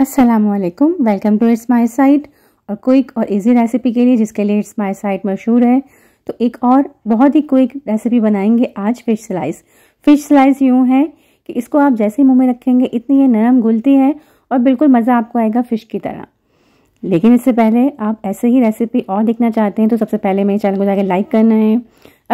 असलकम welcome to it's my site और quick और इजी रेसिपी के लिए जिसके लिए इट्स माई साइट मशहूर है तो एक और बहुत ही क्विक रेसिपी बनाएंगे आज फिश स्लाइस फिश स्लाइस यूँ है कि इसको आप जैसे मुंह में रखेंगे इतनी ये नरम घुलती है और बिल्कुल मज़ा आपको आएगा फ़िश की तरह लेकिन इससे पहले आप ऐसे ही रेसिपी और देखना चाहते हैं तो सबसे पहले मेरे चैनल को जाकर लाइक करना है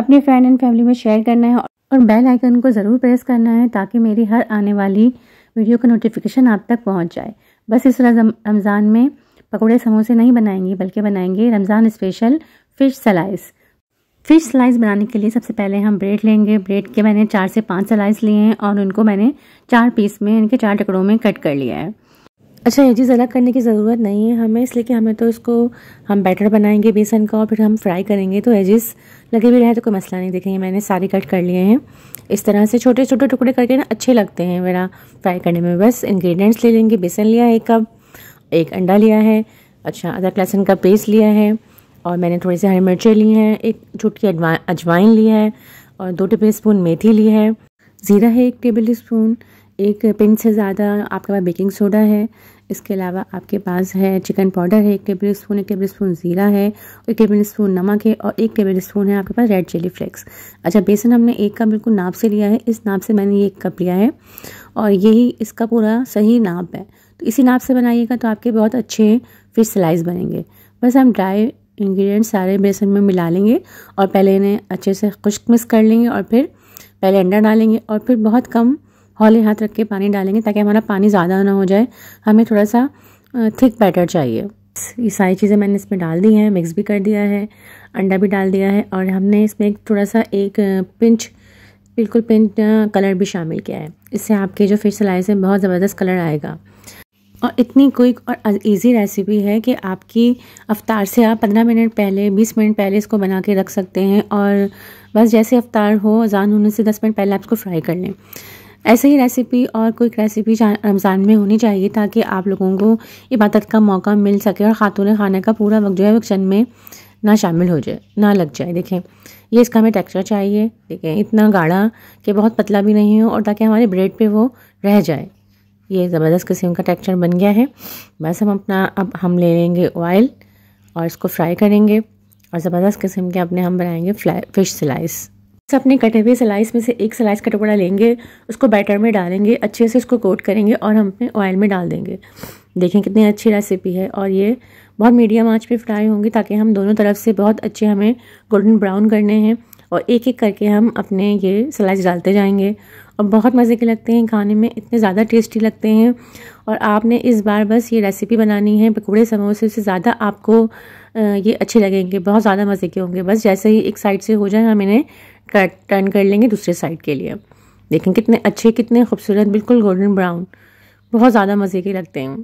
अपने फ्रेंड एंड फैमिली में शेयर करना है और बेल आइकन को ज़रूर प्रेस करना है ताकि मेरी हर आने वाली वीडियो का नोटिफिकेशन आप तक पहुंच जाए बस इस रमज़ान में पकोड़े समोसे नहीं बनाएंगे बल्कि बनाएंगे Ramzan special fish slice fish slice बनाने के लिए सबसे पहले हम ब्रेड लेंगे ब्रेड के मैंने चार से पाँच स्लाइस लिए हैं और उनको मैंने चार पीस में इनके चार टुकड़ों में कट कर लिया है अच्छा ये चीज़ अलग करने की ज़रूरत नहीं है हमें इसलिए कि हमें तो इसको हम बैटर बनाएंगे बेसन का और फिर हम फ्राई करेंगे तो एजिस लगे भी रहे तो कोई मसला नहीं देखेंगे मैंने सारे कट कर लिए हैं इस तरह से छोटे छोटे टुकड़े करके ना अच्छे लगते हैं मेरा फ्राई करने में बस इन्ग्रीडियंट्स ले लेंगे बेसन लिया है एक कप एक अंडा लिया है अच्छा अदरक लहसुन का पेस्ट लिया है और मैंने थोड़ी सी हरी मिर्चें ली हैं एक छुटकी अजवाइन ली है और दो टेबल स्पून मेथी ली है ज़ीरा है एक टेबल स्पून एक पिंच से ज़्यादा आपके पास बेकिंग सोडा है इसके अलावा आपके पास है चिकन पाउडर है एक टेबल स्पून एक टेबल स्पून ज़ीरा है एक टेबल स्पून नमक है और एक टेबल स्पून है आपके पास रेड चिली फ्लेक्स अच्छा बेसन हमने एक कप बिल्कुल नाप से लिया है इस नाप से मैंने ये एक कप लिया है और यही इसका पूरा सही नाप है तो इसी नाप से बनाइएगा तो आपके बहुत अच्छे फिश स्लाइस बनेंगे बस हम ड्राई इंग्रेडिएंट्स सारे बेसन में मिला लेंगे और पहले इन्हें अच्छे से खुश्क मिक्स कर लेंगे और फिर पहले अंडा डालेंगे और फिर बहुत कम हौले हाथ रख के पानी डालेंगे ताकि हमारा पानी ज़्यादा ना हो जाए हमें थोड़ा सा थिक बैटर चाहिए ये सारी चीज़ें मैंने इसमें डाल दी हैं मिक्स भी कर दिया है अंडा भी डाल दिया है और हमने इसमें एक थोड़ा सा एक पिंच बिल्कुल पिंच कलर भी शामिल किया है इससे आपके जो फिश सलाइस है बहुत ज़बरदस्त कलर आएगा और इतनी क्विक और इजी रेसिपी है कि आपकी अवतार से आप 15 मिनट पहले 20 मिनट पहले इसको बना के रख सकते हैं और बस जैसे अवतार हो अजान होने से 10 मिनट पहले आप इसको फ्राई कर लें ऐसे ही रेसिपी और क्विक रेसिपी रमज़ान में होनी चाहिए ताकि आप लोगों को इबादत का मौका मिल सके और ख़ातून खाना का पूरा वक्त जो है वक्शन में ना शामिल हो जाए ना लग जाए देखें ये इसका हमें टेक्स्चर चाहिए देखें इतना गाढ़ा कि बहुत पतला भी नहीं हो और ताकि हमारे ब्रेड पे वो रह जाए ये ज़बरदस्त किस्म का टेक्चर बन गया है बस हम अपना अब हम ले लेंगे ऑयल और इसको फ्राई करेंगे और ज़बरदस्त किस्म के अपने हम बनाएंगे फ़िश स्लाइस अपने कटे हुए स्लाइस में से एक स्लाइस का टुकड़ा लेंगे उसको बैटर में डालेंगे अच्छे से उसको कोट करेंगे और हम अपने ऑयल में डाल देंगे देखें कितनी अच्छी रेसिपी है और ये बहुत मीडियम आँच पर फ्राई होंगी ताकि हम दोनों तरफ से बहुत अच्छे हमें गोल्डन ब्राउन करने हैं और एक एक करके हम अपने ये स्लाइस डालते जाएंगे और बहुत मज़े के लगते हैं खाने में इतने ज़्यादा टेस्टी लगते हैं और आपने इस बार बस ये रेसिपी बनानी है पकौड़े समोसे से ज़्यादा आपको ये अच्छे लगेंगे बहुत ज़्यादा मज़े के होंगे बस जैसे ही एक साइड से हो जाए हम इन्हें टर्न कर लेंगे दूसरे साइड के लिए देखें कितने अच्छे कितने खूबसूरत बिल्कुल गोल्डन ब्राउन बहुत ज़्यादा मज़े के लगते हैं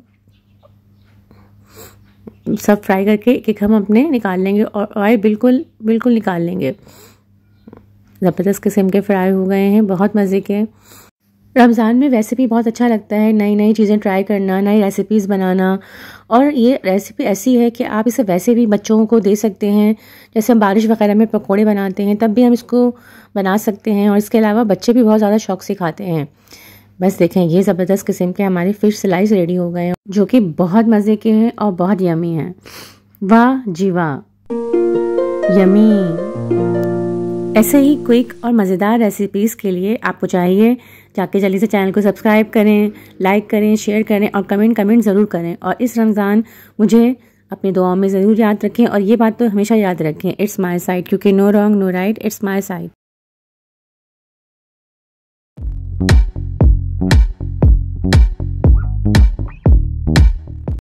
सब फ्राई करके एक हम अपने निकाल लेंगे और ऑयल बिल्कुल बिल्कुल निकाल लेंगे ज़बरदस्त किस्म के फ्राई हो गए हैं बहुत मज़े के रमज़ान में वैसे भी बहुत अच्छा लगता है नई नई चीज़ें ट्राई करना नई रेसिपीज़ बनाना और ये रेसिपी ऐसी है कि आप इसे वैसे भी बच्चों को दे सकते हैं जैसे हम बारिश वगैरह में पकौड़े बनाते हैं तब भी हम इसको बना सकते हैं और इसके अलावा बच्चे भी बहुत ज़्यादा शौक से खाते हैं बस देखें ये ज़बरदस्त किस्म के हमारे फ़िश स्लाइस रेडी हो गए हैं जो कि बहुत मज़े के हैं और बहुत यमी हैं वाह जी वाह यमी ऐसे ही क्विक और मज़ेदार रेसिपीज़ के लिए आपको चाहिए जाके जल्दी से चैनल को सब्सक्राइब करें लाइक करें शेयर करें और कमेंट कमेंट ज़रूर करें और इस रमज़ान मुझे अपनी दुआओं में ज़रूर याद रखें और ये बात तो हमेशा याद रखें इट्स माई साइड क्योंकि no wrong no right it's my side